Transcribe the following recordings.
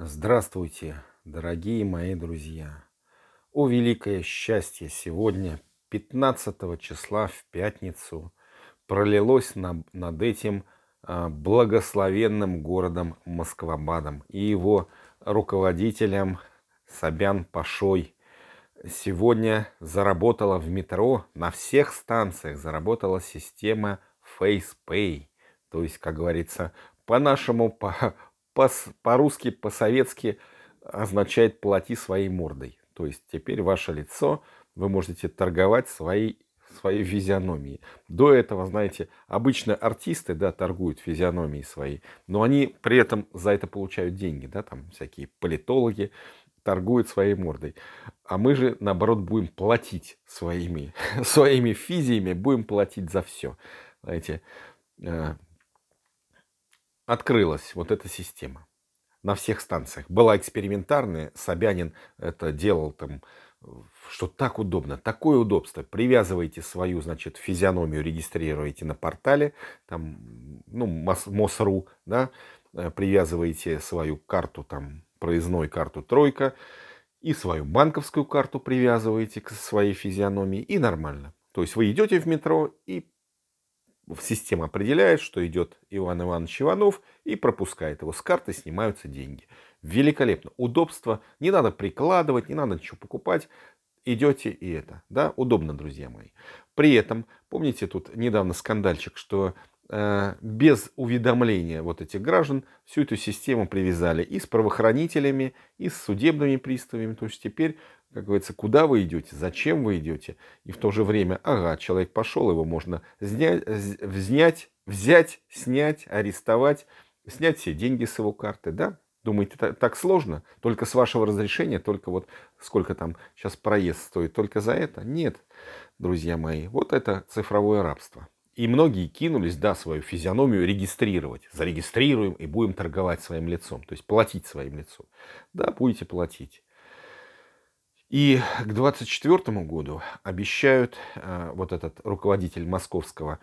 Здравствуйте, дорогие мои друзья! О, великое счастье! Сегодня, 15 числа в пятницу, пролилось над этим а, благословенным городом Москвабадом и его руководителем Собян Пашой. Сегодня заработала в метро, на всех станциях заработала система FacePay. То есть, как говорится, по-нашему, по по-русски, по-советски означает «плати своей мордой». То есть теперь ваше лицо, вы можете торговать своей, своей физиономией. До этого, знаете, обычно артисты да, торгуют физиономией своей, но они при этом за это получают деньги. Да, там всякие политологи торгуют своей мордой. А мы же, наоборот, будем платить своими, своими физиями, будем платить за все. Знаете, э, открылась вот эта система на всех станциях. Была экспериментарная, Собянин это делал там, что так удобно, такое удобство. Привязываете свою, значит, физиономию, регистрируете на портале, там, ну, МОСРУ, да, э, привязываете свою карту, там, проездной карту «Тройка», и свою банковскую карту привязываете к своей физиономии, и нормально. То есть вы идете в метро и система определяет, что идет Иван Иванович Иванов и пропускает его. С карты снимаются деньги. Великолепно. Удобство. Не надо прикладывать, не надо ничего покупать. Идете и это. Да, удобно, друзья мои. При этом, помните, тут недавно скандальчик, что э, без уведомления вот этих граждан всю эту систему привязали и с правоохранителями, и с судебными приставами. То есть теперь как говорится, куда вы идете, зачем вы идете. И в то же время, ага, человек пошел, его можно взять, взнять, взять, снять, арестовать, снять все деньги с его карты, да? Думаете, так сложно? Только с вашего разрешения, только вот сколько там сейчас проезд стоит, только за это? Нет, друзья мои, вот это цифровое рабство. И многие кинулись, да, свою физиономию регистрировать. Зарегистрируем и будем торговать своим лицом, то есть платить своим лицом. Да, будете платить. И к 2024 году обещают э, вот этот руководитель московского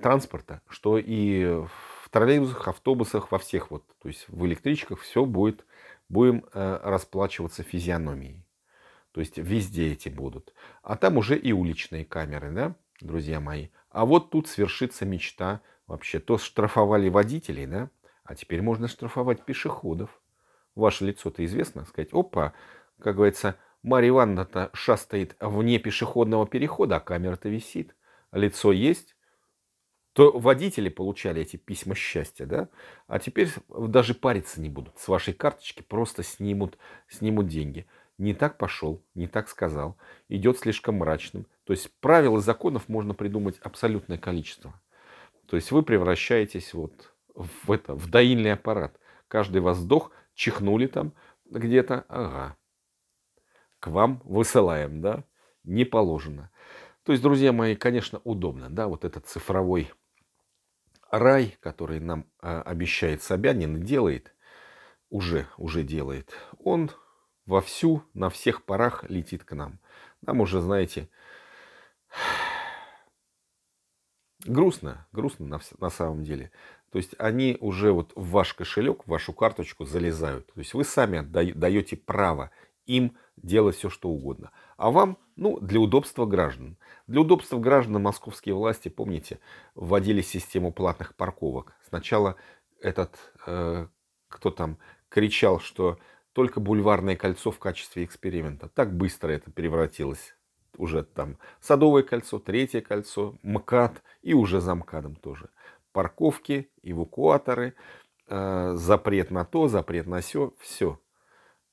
транспорта, что и в троллейбусах, автобусах, во всех вот, то есть в электричках все будет, будем э, расплачиваться физиономией. То есть везде эти будут. А там уже и уличные камеры, да, друзья мои. А вот тут свершится мечта вообще. То штрафовали водителей, да, а теперь можно штрафовать пешеходов. Ваше лицо-то известно, сказать, опа, как говорится, Марья Ивановна-то шастает вне пешеходного перехода, а камера-то висит, лицо есть, то водители получали эти письма счастья, да? А теперь даже париться не будут. С вашей карточки просто снимут, снимут деньги. Не так пошел, не так сказал, идет слишком мрачным. То есть правил и законов можно придумать абсолютное количество. То есть вы превращаетесь вот в это, в доильный аппарат. Каждый воздух чихнули там где-то, ага, вам высылаем, да, не положено. То есть, друзья мои, конечно, удобно, да, вот этот цифровой рай, который нам э, обещает Собянин и делает, уже, уже делает, он вовсю, на всех парах летит к нам. Нам уже, знаете, грустно, грустно на, на самом деле. То есть они уже вот в ваш кошелек, в вашу карточку залезают. То есть вы сами даете право им делать все, что угодно. А вам, ну, для удобства граждан. Для удобства граждан московские власти, помните, вводили систему платных парковок. Сначала этот, э, кто там, кричал, что только бульварное кольцо в качестве эксперимента. Так быстро это превратилось уже там Садовое кольцо, Третье кольцо, МКАД и уже за МКАДом тоже. Парковки, эвакуаторы, э, запрет на то, запрет на все, все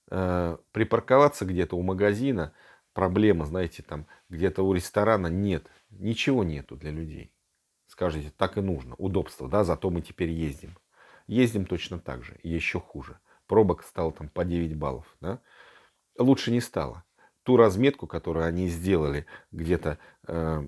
э, припарковаться где-то у магазина, проблема, знаете, там где-то у ресторана нет, ничего нету для людей. Скажите, так и нужно, удобство, да, зато мы теперь ездим. Ездим точно так же, еще хуже. Пробок стало там по 9 баллов, да. Лучше не стало. Ту разметку, которую они сделали где-то э,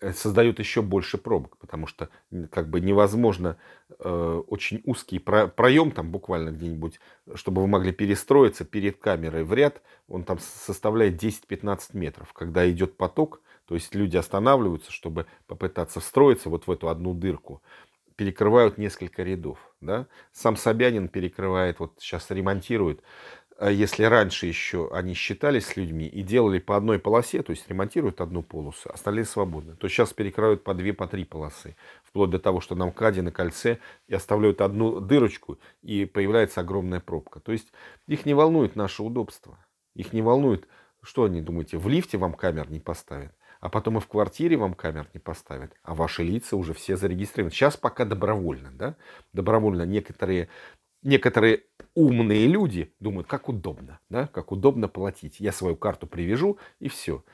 Э, создает еще больше пробок, потому что как бы невозможно э, очень узкий про, проем там буквально где-нибудь, чтобы вы могли перестроиться перед камерой в ряд, он там составляет 10-15 метров. Когда идет поток, то есть люди останавливаются, чтобы попытаться встроиться вот в эту одну дырку, перекрывают несколько рядов. Да? Сам Собянин перекрывает, вот сейчас ремонтирует Э, если раньше еще они считались с людьми и делали по одной полосе, то есть ремонтируют одну полосу, а остальные свободны, то сейчас перекрывают по две, по три полосы. Вплоть до того, что на МКАДе, на кольце и оставляют одну дырочку, и появляется огромная пробка. То есть их не волнует наше удобство. Их не волнует, что они думаете, в лифте вам камер не поставят, а потом и в квартире вам камер не поставят, а ваши лица уже все зарегистрированы. Сейчас пока добровольно, да? Добровольно некоторые некоторые умные люди думают, как удобно, да, как удобно платить. Я свою карту привяжу и все.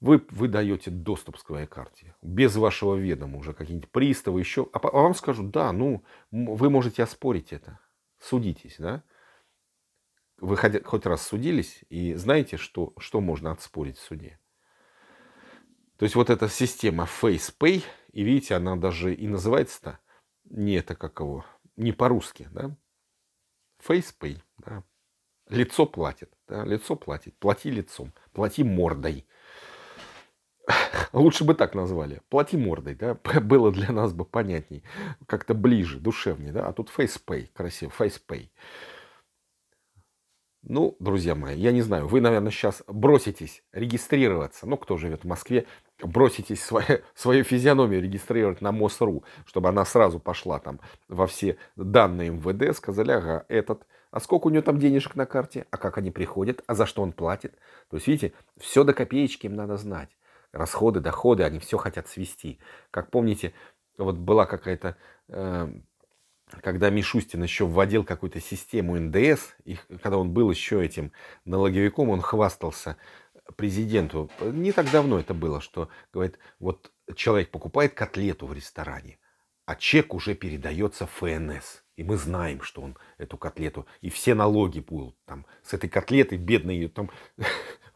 Вы, вы даете доступ к своей карте. Без вашего ведома уже какие-нибудь приставы еще. А, а вам скажут, да, ну, вы можете оспорить это. Судитесь, да. Вы хоть, хоть раз судились и знаете, что, что можно отспорить в суде. То есть вот эта система FacePay, и видите, она даже и называется-то не это как его, не по-русски, да? Facepay, да, лицо платит, да, лицо платит, плати лицом, плати мордой. Лучше бы так назвали. Плати мордой, да, было для нас бы понятней, как-то ближе, душевнее, да, а тут Facepay, красиво, Facepay. Ну, друзья мои, я не знаю, вы, наверное, сейчас броситесь регистрироваться. Ну, кто живет в Москве, броситесь свое, свою физиономию регистрировать на МОСРУ, чтобы она сразу пошла там во все данные МВД, сказали, ага, этот, а сколько у него там денежек на карте, а как они приходят, а за что он платит. То есть, видите, все до копеечки им надо знать. Расходы, доходы, они все хотят свести. Как помните, вот была какая-то, э, когда Мишустин еще вводил какую-то систему НДС, и когда он был еще этим налоговиком, он хвастался – президенту, не так давно это было, что, говорит, вот человек покупает котлету в ресторане, а чек уже передается ФНС. И мы знаем, что он эту котлету, и все налоги будут там с этой котлеты, бедной ее там,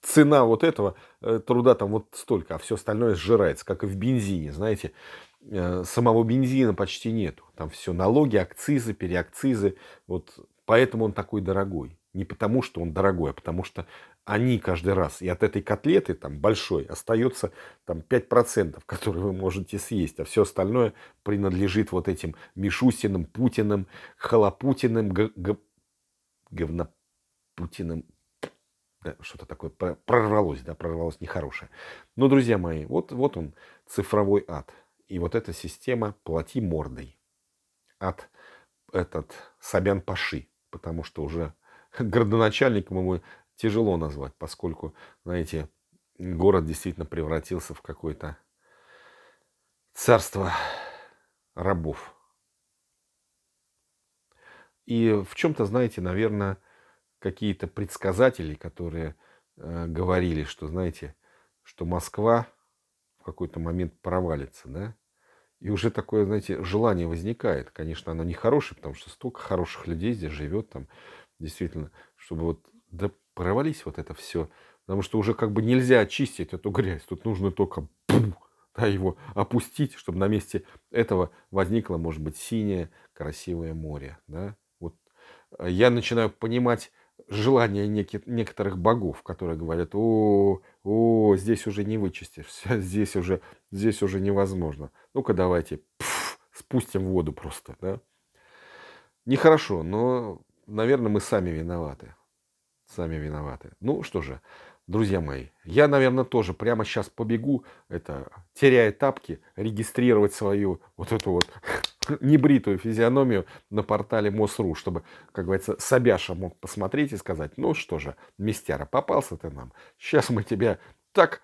цена вот этого э, труда там вот столько, а все остальное сжирается, как и в бензине, знаете, э, самого бензина почти нету, там все налоги, акцизы, переакцизы, вот поэтому он такой дорогой. Не потому, что он дорогой, а потому что они каждый раз, и от этой котлеты там большой остается там 5%, которые вы можете съесть, а все остальное принадлежит вот этим Мишустиным, Путиным, Халапутиным, говнопутиным, да, что-то такое прорвалось, да, прорвалось нехорошее. Но, друзья мои, вот, вот он, цифровой ад. И вот эта система «плати мордой» от этот Собян Паши, потому что уже городоначальником его тяжело назвать, поскольку, знаете, город действительно превратился в какое-то царство рабов. И в чем-то, знаете, наверное, какие-то предсказатели, которые э, говорили, что, знаете, что Москва в какой-то момент провалится, да, и уже такое, знаете, желание возникает. Конечно, оно не хорошее, потому что столько хороших людей здесь живет, там действительно, чтобы вот да провались вот это все. Потому что уже как бы нельзя очистить эту грязь. Тут нужно только пум, да, его опустить, чтобы на месте этого возникло, может быть, синее красивое море. Да? Вот а я начинаю понимать желания неки, некоторых богов, которые говорят, о, о, здесь уже не вычистишь, здесь уже, здесь уже невозможно. Ну-ка давайте пф, спустим воду просто. Да? Нехорошо, но наверное, мы сами виноваты. Сами виноваты. Ну что же, друзья мои, я, наверное, тоже прямо сейчас побегу, это, теряя тапки, регистрировать свою вот эту вот небритую физиономию на портале МОСРУ, чтобы, как говорится, Собяша мог посмотреть и сказать, ну что же, мистяра, попался ты нам, сейчас мы тебя так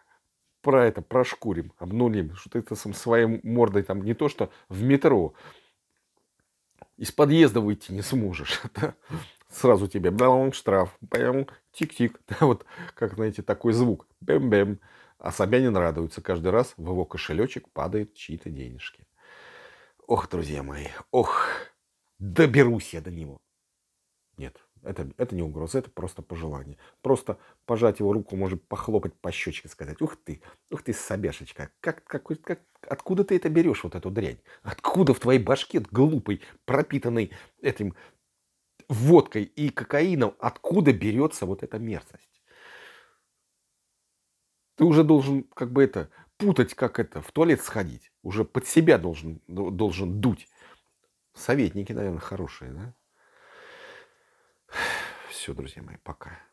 про это прошкурим, обнулим, что ты сам своей мордой там не то что в метро, из подъезда выйти не сможешь. Да? Сразу тебе бам, штраф, бэм, тик-тик. Да, вот как, знаете, такой звук. Бэм-бэм. А Собянин радуется каждый раз, в его кошелечек падают чьи-то денежки. Ох, друзья мои, ох, доберусь я до него. Нет. Это, это не угроза, это просто пожелание. Просто пожать его руку, может похлопать по щечке, сказать, ух ты, ух ты, собешечка, как, как, как, откуда ты это берешь, вот эту дрянь? Откуда в твоей башке глупой, пропитанной этим водкой и кокаином, откуда берется вот эта мерзость? Ты уже должен как бы это путать, как это, в туалет сходить. Уже под себя должен, должен дуть. Советники, наверное, хорошие, да? все, друзья мои, пока.